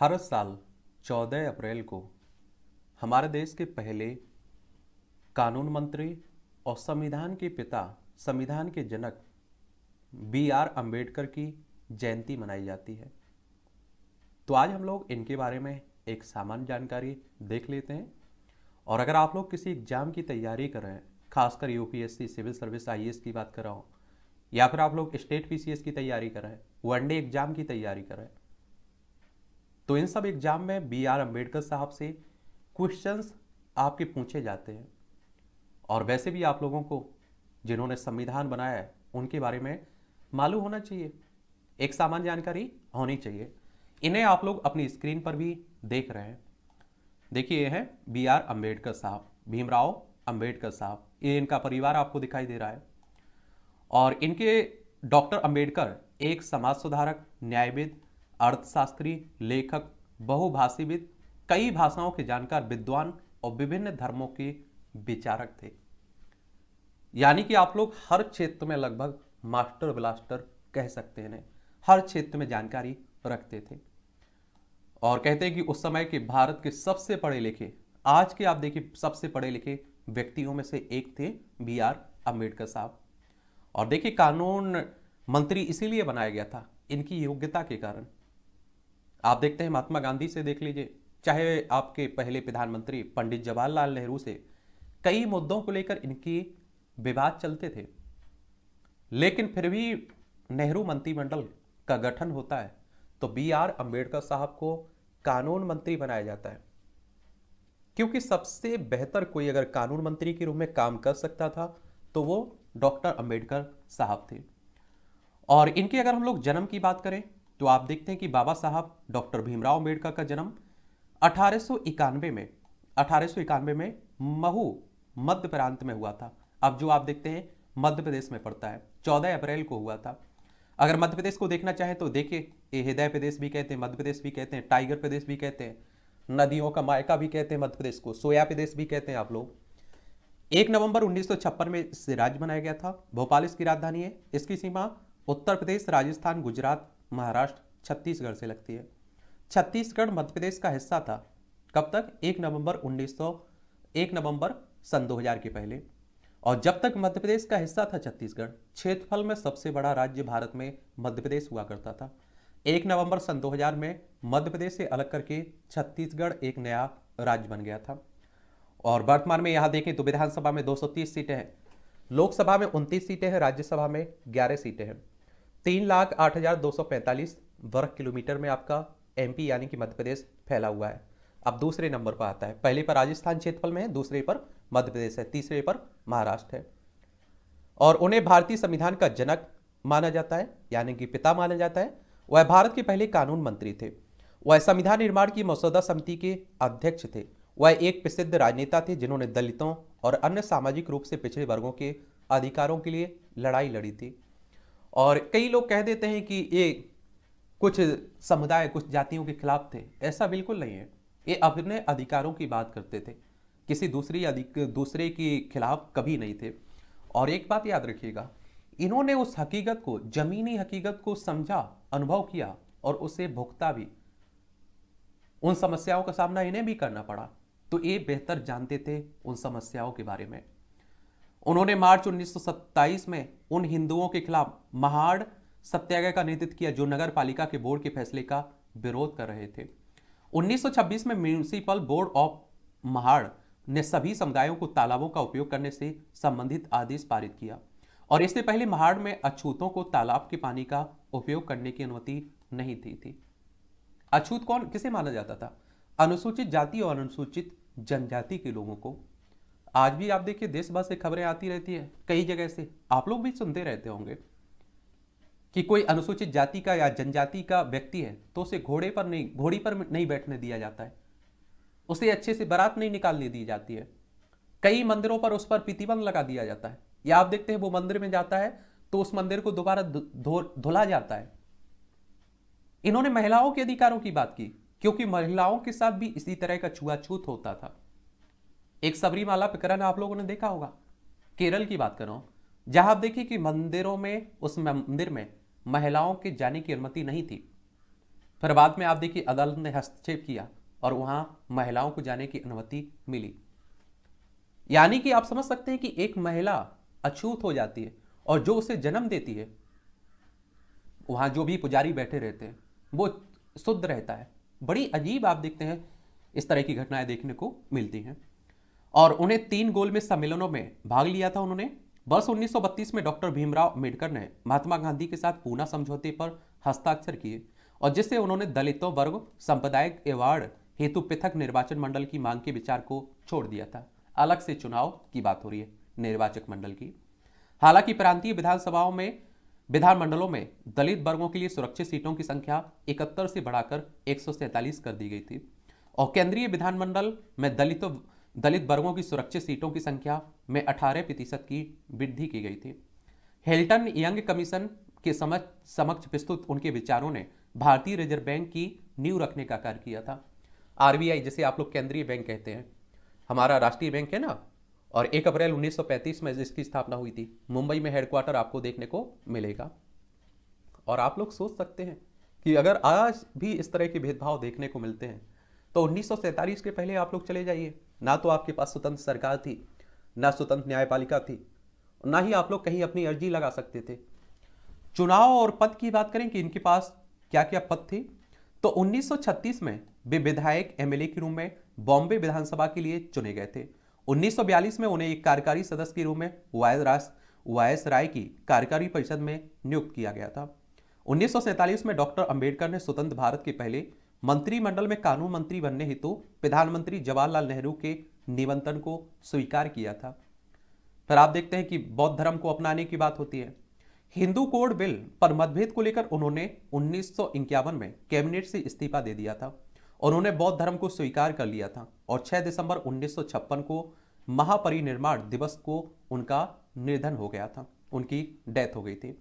हर साल 14 अप्रैल को हमारे देश के पहले कानून मंत्री और संविधान के पिता संविधान के जनक बी आर अम्बेडकर की जयंती मनाई जाती है तो आज हम लोग इनके बारे में एक सामान्य जानकारी देख लेते हैं और अगर आप लोग किसी एग्ज़ाम की तैयारी कर रहे हैं खासकर यूपीएससी सिविल सर्विस आईएएस की बात कर रहा हूँ या फिर आप लोग स्टेट पीसीएस की तैयारी कर रहे हैं वनडे एग्ज़ाम की तैयारी कर रहे हैं तो इन सब एग्जाम में बी आर अम्बेडकर साहब से क्वेश्चंस आपके पूछे जाते हैं और वैसे भी आप लोगों को जिन्होंने संविधान बनाया है उनके बारे में मालूम होना चाहिए एक सामान्य जानकारी होनी चाहिए इन्हें आप लोग अपनी स्क्रीन पर भी देख रहे हैं देखिए ये हैं बी आर अम्बेडकर साहब भीमराव अम्बेडकर साहब ये इनका परिवार आपको दिखाई दे रहा है और इनके डॉक्टर अम्बेडकर एक समाज सुधारक न्यायविद अर्थशास्त्री लेखक बहुभाषीविद कई भाषाओं के जानकार विद्वान और विभिन्न धर्मों के विचारक थे यानी कि आप लोग हर क्षेत्र में लगभग मास्टर ब्लास्टर कह सकते हैं हर क्षेत्र में जानकारी रखते थे और कहते हैं कि उस समय के भारत के सबसे पढ़े लिखे आज के आप देखिए सबसे पढ़े लिखे व्यक्तियों में से एक थे बी आर अम्बेडकर साहब और देखिए कानून मंत्री इसीलिए बनाया गया था इनकी योग्यता के कारण आप देखते हैं महात्मा गांधी से देख लीजिए चाहे आपके पहले प्रधानमंत्री पंडित जवाहरलाल नेहरू से कई मुद्दों को लेकर इनकी विवाद चलते थे लेकिन फिर भी नेहरू मंत्रिमंडल का गठन होता है तो बी आर अम्बेडकर साहब को कानून मंत्री बनाया जाता है क्योंकि सबसे बेहतर कोई अगर कानून मंत्री के रूप में काम कर सकता था तो वो डॉक्टर अंबेडकर साहब थे और इनके अगर हम लोग जन्म की बात करें तो आप देखते हैं कि बाबा साहब डॉक्टर भीमराव अम्बेडकर का जन्म अठारह में अठारह में महू मध्य प्रांत में हुआ था अब जो आप देखते हैं मध्य प्रदेश में पड़ता है 14 अप्रैल को हुआ था अगर मध्य प्रदेश को देखना चाहे तो देखिए ये हृदय प्रदेश भी कहते हैं मध्य प्रदेश भी कहते हैं टाइगर प्रदेश भी कहते हैं नदियों का मायका भी कहते हैं मध्य प्रदेश को सोया प्रदेश भी कहते हैं आप लोग एक नवंबर उन्नीस में इससे राज्य बनाया गया था भोपाल इसकी राजधानी है इसकी सीमा उत्तर प्रदेश राजस्थान गुजरात महाराष्ट्र छत्तीसगढ़ से लगती है छत्तीसगढ़ मध्य प्रदेश का हिस्सा था कब तक एक नवंबर उन्नीस सौ एक नवंबर सन 2000 के पहले और जब तक मध्य प्रदेश का हिस्सा था छत्तीसगढ़ क्षेत्रफल में सबसे बड़ा राज्य भारत में मध्य प्रदेश हुआ करता था एक नवंबर सन 2000 में मध्य प्रदेश से अलग करके छत्तीसगढ़ एक नया राज्य बन गया था और वर्तमान में यहाँ देखें तो विधानसभा में 230 सीटें हैं लोकसभा में उनतीस सीटें हैं राज्यसभा में ग्यारह सीटें हैं तीन लाख आठ हज़ार दो सौ पैंतालीस वर्ग किलोमीटर में आपका एमपी यानी कि मध्य प्रदेश फैला हुआ है अब दूसरे नंबर पर आता है पहले पर राजस्थान क्षेत्रफल में है दूसरे पर मध्य प्रदेश है तीसरे पर महाराष्ट्र है और उन्हें भारतीय संविधान का जनक माना जाता है यानी कि पिता माना जाता है वह भारत के पहले कानून मंत्री थे वह संविधान निर्माण की मसौदा समिति के अध्यक्ष थे वह एक प्रसिद्ध राजनेता थे जिन्होंने दलितों और अन्य सामाजिक रूप से पिछड़े वर्गों के अधिकारों के लिए लड़ाई लड़ी थी और कई लोग कह देते हैं कि ये कुछ समुदाय कुछ जातियों के खिलाफ थे ऐसा बिल्कुल नहीं है ये अपने अधिकारों की बात करते थे किसी दूसरी अधिक दूसरे के खिलाफ कभी नहीं थे और एक बात याद रखिएगा इन्होंने उस हकीकत को जमीनी हकीकत को समझा अनुभव किया और उसे भुगता भी उन समस्याओं का सामना इन्हें भी करना पड़ा तो ये बेहतर जानते थे उन समस्याओं के बारे में उन्होंने मार्च 1927 में उन हिंदुओं के खिलाफ महाड़ सत्याग्रह का नेतृत्व किया जो नगर पालिका के बोर्ड के फैसले का विरोध कर रहे थे 1926 में म्यूनिसिपल बोर्ड ऑफ महाड़ ने सभी समुदायों को तालाबों का उपयोग करने से संबंधित आदेश पारित किया और इससे पहले महाड़ में अछूतों को तालाब के पानी का उपयोग करने की अनुमति नहीं दी थी, थी अछूत कौन किसे माना जाता था अनुसूचित जाति और अनुसूचित जनजाति के लोगों को आज भी आप देखिए देश भर से खबरें आती रहती है कई जगह से आप लोग भी सुनते रहते होंगे कि कोई अनुसूचित जाति का या जनजाति का व्यक्ति है तो उसे घोड़े पर नहीं घोड़ी पर नहीं बैठने दिया जाता है उसे अच्छे से बारात नहीं निकालने दी जाती है कई मंदिरों पर उस पर प्रतिबंध लगा दिया जाता है या आप देखते हैं वो मंदिर में जाता है तो उस मंदिर को दोबारा धुला जाता है इन्होंने महिलाओं के अधिकारों की बात की क्योंकि महिलाओं के साथ भी इसी तरह का छुआछूत होता था एक सबरीमाला प्रकरण आप लोगों ने देखा होगा केरल की बात करो जहां आप देखिए कि मंदिरों में उस मंदिर में महिलाओं के जाने की अनुमति नहीं थी फिर बाद में आप देखिए अदालत ने हस्तक्षेप किया और वहां महिलाओं को जाने की अनुमति मिली यानी कि आप समझ सकते हैं कि एक महिला अछूत हो जाती है और जो उसे जन्म देती है वहां जो भी पुजारी बैठे रहते हैं वो शुद्ध रहता है बड़ी अजीब आप देखते हैं इस तरह की घटनाएं देखने को मिलती हैं और उन्हें तीन गोल में सम्मेलनों में भाग लिया था उन्होंने वर्ष उन्नीस में डॉक्टर भीमराव अम्बेडकर ने महात्मा गांधी के साथ पूना समझौते पर हस्ताक्षर किए और जिससे उन्होंने दलितों वर्ग सांप्रदायिक एवार्ड हेतु पृथक निर्वाचन मंडल की मांग के विचार को छोड़ दिया था अलग से चुनाव की बात हो रही है निर्वाचक मंडल की हालांकि प्रांतीय विधानसभाओं में विधानमंडलों में दलित वर्गों के लिए सुरक्षित सीटों की संख्या इकहत्तर से बढ़ाकर एक कर दी गई थी और केंद्रीय विधानमंडल में दलितों दलित वर्गों की सुरक्षित सीटों की संख्या में 18 प्रतिशत की वृद्धि की गई थी हेल्टन यंग कमीशन के समक्ष समक्ष प्रस्तुत उनके विचारों ने भारतीय रिजर्व बैंक की नींव रखने का कार्य किया था आरबीआई जिसे आप लोग केंद्रीय बैंक कहते हैं हमारा राष्ट्रीय बैंक है ना और एक अप्रैल 1935 में जिसकी स्थापना हुई थी मुंबई में हेडक्वार्टर आपको देखने को मिलेगा और आप लोग सोच सकते हैं कि अगर आज भी इस तरह के भेदभाव देखने को मिलते हैं तो उन्नीस के पहले आप लोग चले जाइए ना तो आपके पास स्वतंत्र सरकार थी ना स्वतंत्र न्यायपालिका थी ना ही आप लोग कहीं अपनी अर्जी लगा सकते थे चुनाव और पद की बात करें कि इनके पास क्या क्या पद थे तो 1936 में वे विधायक एमएलए के रूप में बॉम्बे विधानसभा के लिए चुने गए थे 1942 में उन्हें एक कार्यकारी सदस्य के रूप में वायस रास वायस राय की कार्यकारी परिषद में नियुक्त किया गया था 1947 में डॉक्टर अंबेडकर ने स्वतंत्र भारत के पहले मंत्रिमंडल में कानून मंत्री बनने हेतु प्रधानमंत्री जवाहरलाल नेहरू के निमंत्रण को स्वीकार किया था फिर आप देखते हैं कि बौद्ध धर्म को अपनाने की बात होती है हिंदू कोड बिल पर मतभेद को लेकर उन्होंने उन्नीस में कैबिनेट से इस्तीफा दे दिया था उन्होंने बौद्ध धर्म को स्वीकार कर लिया था और 6 दिसंबर उन्नीस को महापरिनिर्माण दिवस को उनका निर्धन हो गया था उनकी डेथ हो गई थी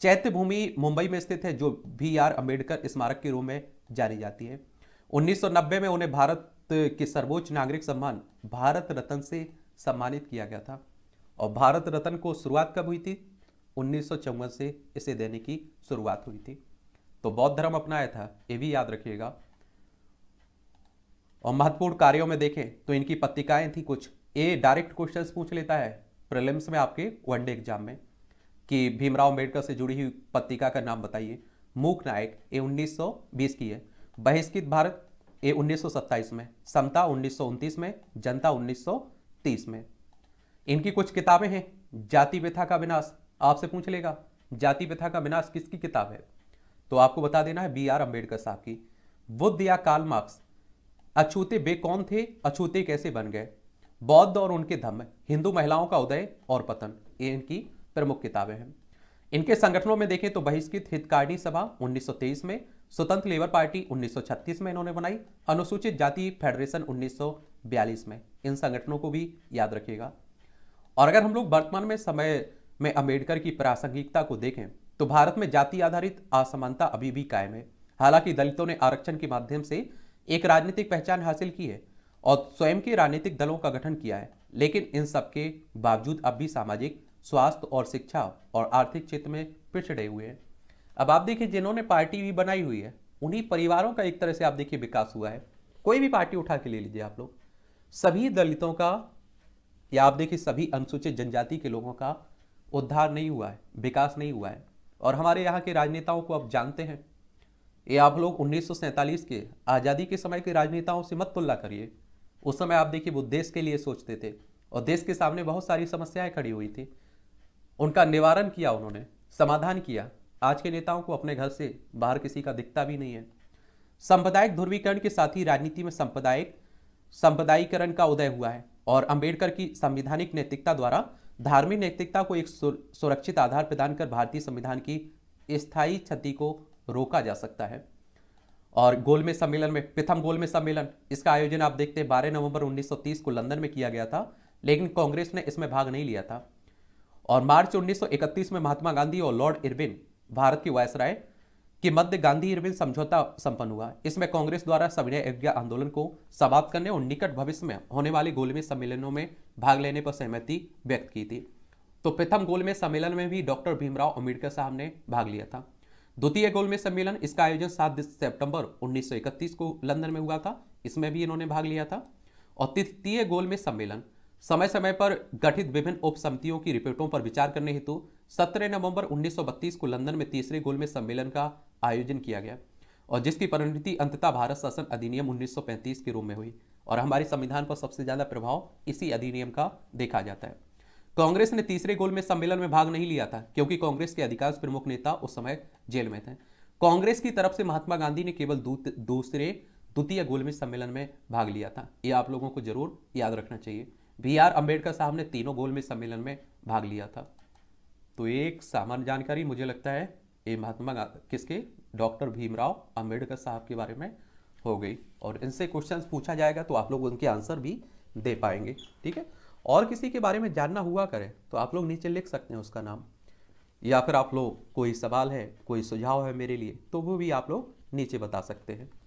चैत्य भूमि मुंबई में स्थित है जो बी आर अम्बेडकर स्मारक के रूप में जानी जाती है 1990 में उन्हें भारत के सर्वोच्च नागरिक सम्मान भारत रत्न से सम्मानित किया गया था और भारत रत्न को शुरुआत कब हुई थी उन्नीस से इसे देने की शुरुआत हुई थी तो बौद्ध धर्म अपनाया था ये भी याद रखिएगा और महत्वपूर्ण कार्यों में देखें तो इनकी पत्रिकाएं थी कुछ ए डायरेक्ट क्वेश्चंस पूछ लेता है प्रीलिम्स में आपके वनडे एग्जाम में कि भीमराव अम्बेडकर से जुड़ी हुई पत्रिका का नाम बताइए मूक नायक ये 1920 की है बहिष्कृत भारत ये 1927 में समता उन्नीस में जनता 1930 में इनकी कुछ किताबें हैं जाति व्यथा का विनाश आपसे पूछ लेगा जाति व्यथा का विनाश किसकी किताब है तो आपको बता देना है बी आर अम्बेडकर साहब की बुद्ध या काल मार्क्स अछूते वे कौन थे अछूते कैसे बन गए बौद्ध और उनके धम्म हिंदू महिलाओं का उदय और पतन ये इनकी प्रमुख किताबें हैं इनके संगठनों में देखें तो बहिष्कृत हितकारिणी सभा 1923 में स्वतंत्र लेबर पार्टी 1936 में इन्होंने बनाई अनुसूचित जाति फेडरेशन 1942 में इन संगठनों को भी याद रखिएगा और अगर हम लोग वर्तमान में समय में अम्बेडकर की प्रासंगिकता को देखें तो भारत में जाति आधारित असमानता अभी भी कायम है हालांकि दलितों ने आरक्षण के माध्यम से एक राजनीतिक पहचान हासिल की है और स्वयं के राजनीतिक दलों का गठन किया है लेकिन इन सबके बावजूद अब भी सामाजिक स्वास्थ्य और शिक्षा और आर्थिक क्षेत्र में पिछड़े हुए हैं अब आप देखिए जिन्होंने पार्टी भी बनाई हुई है उन्हीं परिवारों का एक तरह से आप देखिए विकास हुआ है कोई भी पार्टी उठा के ले लीजिए आप लोग सभी दलितों का या आप देखिए सभी अनुसूचित जनजाति के लोगों का उद्धार नहीं हुआ है विकास नहीं हुआ है और हमारे यहाँ के राजनेताओं को आप जानते हैं ये आप लोग उन्नीस के आज़ादी के समय के राजनेताओं से मत तुलना करिए उस समय आप देखिए वो देश के लिए सोचते थे और देश के सामने बहुत सारी समस्याएं खड़ी हुई थी उनका निवारण किया उन्होंने समाधान किया आज के नेताओं को अपने घर से बाहर किसी का दिखता भी नहीं है सांप्रदायिक ध्रुवीकरण के साथ ही राजनीति में सांप्रदायिक संप्रदायीकरण का उदय हुआ है और अंबेडकर की संविधानिक नैतिकता द्वारा धार्मिक नैतिकता को एक सुरक्षित आधार प्रदान कर भारतीय संविधान की स्थायी क्षति को रोका जा सकता है और गोलमेज सम्मेलन में प्रथम गोलमेज सम्मेलन इसका आयोजन आप देखते हैं बारह नवंबर 1930 को लंदन में किया गया था लेकिन कांग्रेस ने इसमें भाग नहीं लिया था और मार्च 1931 में महात्मा गांधी और लॉर्ड इरविन भारत की वायसराय के मध्य गांधी इरविन समझौता संपन्न हुआ इसमें कांग्रेस द्वारा सविनय अवज्ञा आंदोलन को समाप्त करने और निकट भविष्य में होने वाले गोलमेज सम्मेलनों में भाग लेने पर सहमति व्यक्त की थी तो प्रथम गोलमेज सम्मेलन में भी डॉक्टर भीमराव अम्बेडकर साहब ने भाग लिया था द्वितीय गोलमेज सम्मेलन इसका आयोजन सात सितंबर उन्नीस को लंदन में हुआ था इसमें भी इन्होंने भाग लिया था और तृतीय गोलमेज सम्मेलन समय समय पर गठित विभिन्न उप समितियों की रिपोर्टों पर विचार करने हेतु 17 नवंबर 1932 को लंदन में तीसरे गोल में सम्मेलन का आयोजन किया गया और जिसकी परिणति अंततः भारत शासन अधिनियम 1935 के रूप में हुई और हमारे संविधान पर सबसे ज्यादा प्रभाव इसी अधिनियम का देखा जाता है कांग्रेस ने तीसरे गोल में सम्मेलन में भाग नहीं लिया था क्योंकि कांग्रेस के अधिकांश प्रमुख नेता उस समय जेल में थे कांग्रेस की तरफ से महात्मा गांधी ने केवल दूसरे द्वितीय गोल में सम्मेलन में भाग लिया था यह आप लोगों को जरूर याद रखना चाहिए बी आर अम्बेडकर साहब ने तीनों गोल में सम्मेलन में भाग लिया था तो एक सामान्य जानकारी मुझे लगता है ये महात्मा किसके डॉक्टर भीमराव अम्बेडकर साहब के बारे में हो गई और इनसे क्वेश्चन पूछा जाएगा तो आप लोग उनके आंसर भी दे पाएंगे ठीक है और किसी के बारे में जानना हुआ करें तो आप लोग नीचे लिख सकते हैं उसका नाम या फिर आप लोग कोई सवाल है कोई सुझाव है मेरे लिए तो वो भी आप लोग नीचे बता सकते हैं